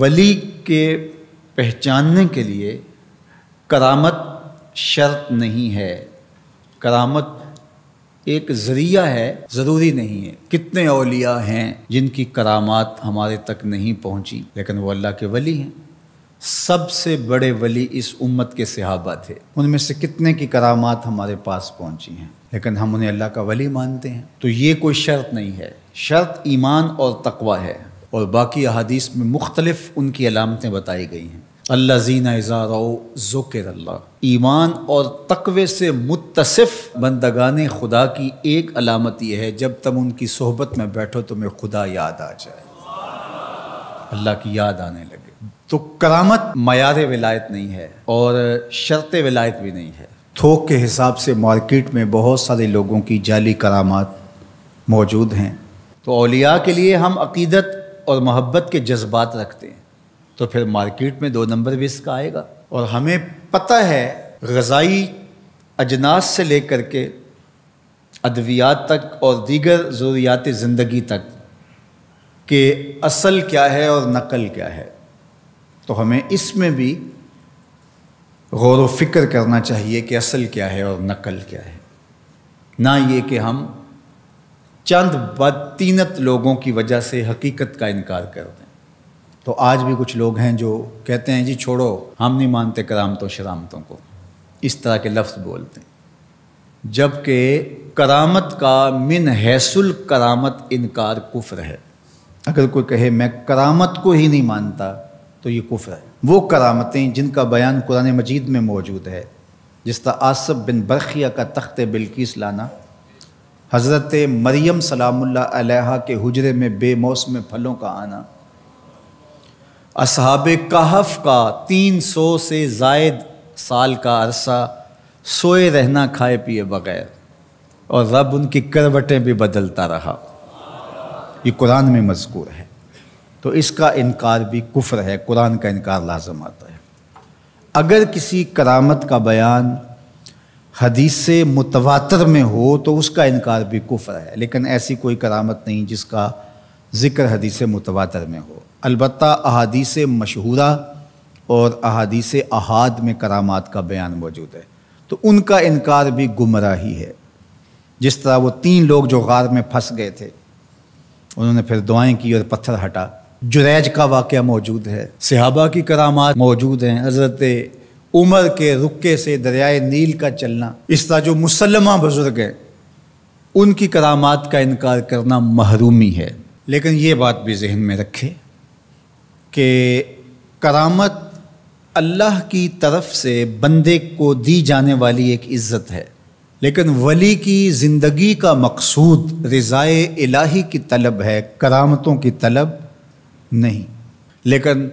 वली के पहचानने के लिए करामत शर्त नहीं है करामत एक ज़रिया है ज़रूरी नहीं है कितने अलिया हैं जिनकी करामात हमारे तक नहीं पहुंची लेकिन वो अल्लाह के वली हैं सबसे बड़े वली इस उम्मत के सहाबा थे उनमें से कितने की करामात हमारे पास पहुंची हैं लेकिन हम उन्हें अल्लाह का वली मानते हैं तो ये कोई शर्त नहीं है शर्त ईमान और तकवा है और बाकी अहादीस में मुख्तलिफ़ उनकी अलामतें बताई गई हैं अल्ला जीना इज़ारा ज़ुकर अल्लाह ईमान और तकवे से मुतसफ़ बंदगान खुदा की एक अलामत यह है जब तुम उनकी सोहबत में बैठो तुम्हें खुदा याद आ जाए अल्लाह की याद आने लगे तो करामत मैार विलायत नहीं है और शर्त विलायत भी नहीं है थोक के हिसाब से मार्केट में बहुत सारे लोगों की जाली करामात मौजूद हैं तो अलिया के लिए हम अकीदत और मोहब्बत के जज्बात रखते हैं तो फिर मार्केट में दो नंबर भी इसका आएगा और हमें पता है गज़ाई अजनास से लेकर के अद्वियात तक और दीगर ज़रूरियात ज़िंदगी तक कि असल क्या है और नकल क्या है तो हमें इसमें भी गौर व फिक्र करना चाहिए कि असल क्या है और नकल क्या है ना ये कि हम चंद बदतीनत लोगों की वजह से हकीकत का इनकार कर दें तो आज भी कुछ लोग हैं जो कहते हैं जी छोड़ो हम नहीं मानते करामतों शरामतों को इस तरह के लफ्ज़ बोलते हैं जबकि करामत का मिन हैसुल करामत इनकार कुफ्र है अगर कोई कहे मैं करामत को ही नहीं मानता तो ये कुफ्र है वो करामतें जिनका बयान कुरान मजीद में मौजूद है जिस तरह आसफ बिन बरखिया का तख्त बिल्किस लाना हज़रत मरियम सलामुल्ल के हजरे में बेमौसम फलों का आना असहाब कहफ का तीन सौ से जायद साल का अरसा सोए रहना खाए पिए बगैर और रब उनकी करवटें भी बदलता रहा ये कुरान में मजकूर है तो इसका इनकार भी कुफ्र है कुरान का इनकार लाजम आता है अगर किसी करामत का बयान हदीस से मुतवातर में हो तो उसका इनकार भी कुफर है लेकिन ऐसी कोई करामत नहीं जिसका ज़िक्र हदीस मुतवातर में हो अलबत् अहादीस मशहूरा और अहादीस अहाद में करामात का बयान मौजूद है तो उनका इनकार भी ही है जिस तरह वो तीन लोग जो गार में फंस गए थे उन्होंने फिर दुआएं की और पत्थर हटा जुरैज का वाक़ मौजूद है सिहाबा की करामात मौजूद हैं हज़रत उमर के रुके से दरियाए नील का चलना इस तरह जो मुसलमा बुजुर्ग हैं उनकी करामात का इनकार करना महरूमी है लेकिन ये बात भी जहन में रखे कि करामत अल्लाह की तरफ से बंदे को दी जाने वाली एक इज़्ज़त है लेकिन वली की ज़िंदगी का मकसूद रज़ाए इलाही की तलब है करामतों की तलब नहीं लेकिन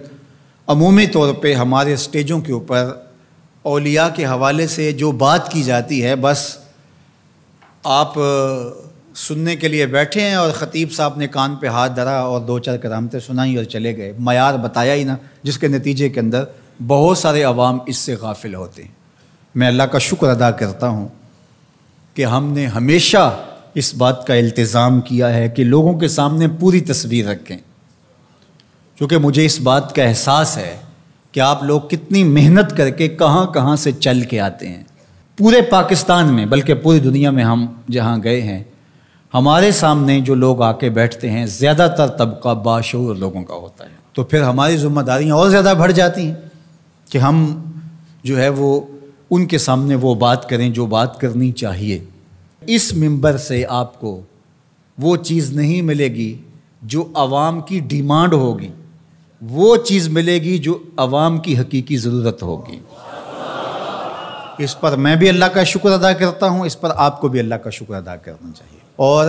अमूमी तौर पे हमारे स्टेजों के ऊपर अलिया के हवाले से जो बात की जाती है बस आप सुनने के लिए बैठे हैं और ख़तीब साहब ने कान पे हाथ धरा और दो चार करामतें सुनाई और चले गए मैार बताया ही ना जिसके नतीजे के अंदर बहुत सारे अवाम इससे गाफिल होते हैं मैं अल्लाह का शुक्र अदा करता हूँ कि हमने हमेशा इस बात का इल्तज़ाम किया है कि लोगों के सामने पूरी तस्वीर रखें क्योंकि मुझे इस बात का एहसास है कि आप लोग कितनी मेहनत करके कहाँ कहाँ से चल के आते हैं पूरे पाकिस्तान में बल्कि पूरी दुनिया में हम जहाँ गए हैं हमारे सामने जो लोग आके बैठते हैं ज़्यादातर तबका बाशूर लोगों का होता है तो फिर हमारी जिम्मेदारियाँ और ज़्यादा बढ़ जाती हैं कि हम जो है वो उनके सामने वो बात करें जो बात करनी चाहिए इस मंबर से आपको वो चीज़ नहीं मिलेगी जो आवाम की डिमांड होगी वो चीज़ मिलेगी जो अवाम की हकीकी ज़रूरत होगी इस पर मैं भी अल्लाह का शुक्र अदा करता हूँ इस पर आपको भी अल्लाह का शुक्र अदा करना चाहिए और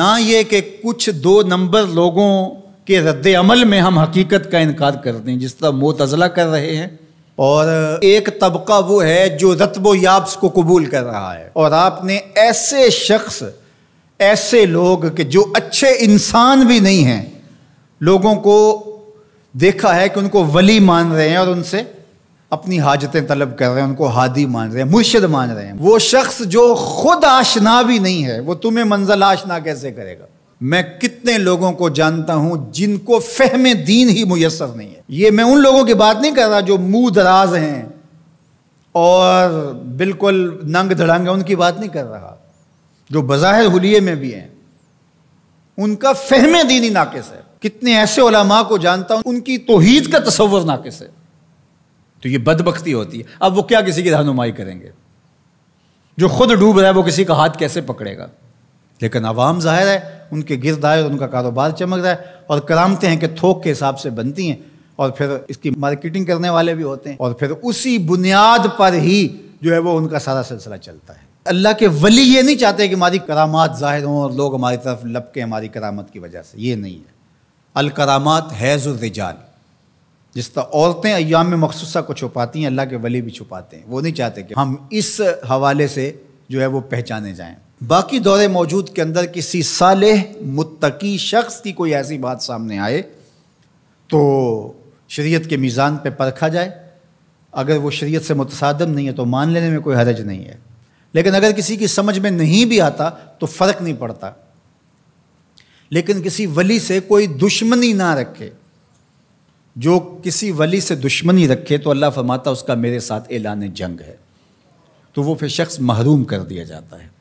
ना ये कि कुछ दो नंबर लोगों के रद्द अमल में हम हकीकत का इनकार कर दें जिस तरह मोतजला कर रहे हैं और एक तबका वो है जो रतब याब्स को कबूल कर रहा है और आपने ऐसे शख्स ऐसे लोग के जो अच्छे इंसान भी नहीं हैं लोगों को देखा है कि उनको वली मान रहे हैं और उनसे अपनी हाजतें तलब कर रहे हैं उनको हादी मान रहे हैं मुर्शद मान रहे हैं वो शख्स जो खुद आशना भी नहीं है वो तुम्हें मंजिल आशना कैसे करेगा मैं कितने लोगों को जानता हूं जिनको फहम दीन ही मुयसर नहीं है ये मैं उन लोगों की बात नहीं कर रहा जो मुंह दराज हैं और बिल्कुल नंग धड़ंग है उनकी बात नहीं कर रहा जो बज़ाहिर हुलिये में भी हैं उनका फहम दीनी नाकिस है कितने ऐसे ओलमा को जानता हूं उनकी तोहीद का तस्वर नाकिस है तो ये बदबकती होती है अब वो क्या किसी की रहनुमाई करेंगे जो खुद डूब रहा है वो किसी का हाथ कैसे पकड़ेगा लेकिन आवाम जाहिर है उनके गिरद आए उनका कारोबार चमक रहा है और करामते हैं कि थोक के हिसाब से बनती हैं और फिर इसकी मार्केटिंग करने वाले भी होते हैं और फिर उसी बुनियाद पर ही जो है वो उनका सारा सिलसिला चलता है अल्लाह के वली ये नहीं चाहते कि हमारी करामात जाहिर हों और लोग हमारी तरफ लपके हमारी करामत की वजह से ये नहीं है अलकरामात रिजाल जिस तरह औरतें अयाम में मखसूसा को छुपाती हैं अल्लाह के वली भी छुपाते हैं वो नहीं चाहते कि हम इस हवाले से जो है वो पहचाने जाएँ बाकी दौरे मौजूद के अंदर किसी साले मुतकी शख्स की कोई ऐसी बात सामने आए तो शरीयत के मीज़ान पे परखा जाए अगर वो शरीयत से मुतसादम नहीं है तो मान लेने में कोई हरज नहीं है लेकिन अगर किसी की समझ में नहीं भी आता तो फर्क नहीं पड़ता लेकिन किसी वली से कोई दुश्मनी ना रखे जो किसी वली से दुश्मनी रखे तो अल्लाह फरमाता उसका मेरे साथ एलान जंग है तो वो फिर शख्स महरूम कर दिया जाता है